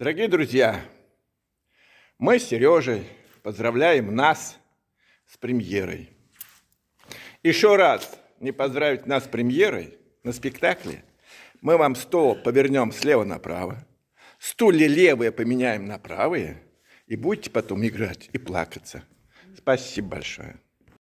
Дорогие друзья, мы с Сережей поздравляем нас с премьерой. Еще раз не поздравить нас с премьерой на спектакле, мы вам стол повернем слева направо, стулья левые поменяем на правые, и будете потом играть и плакаться. Спасибо большое.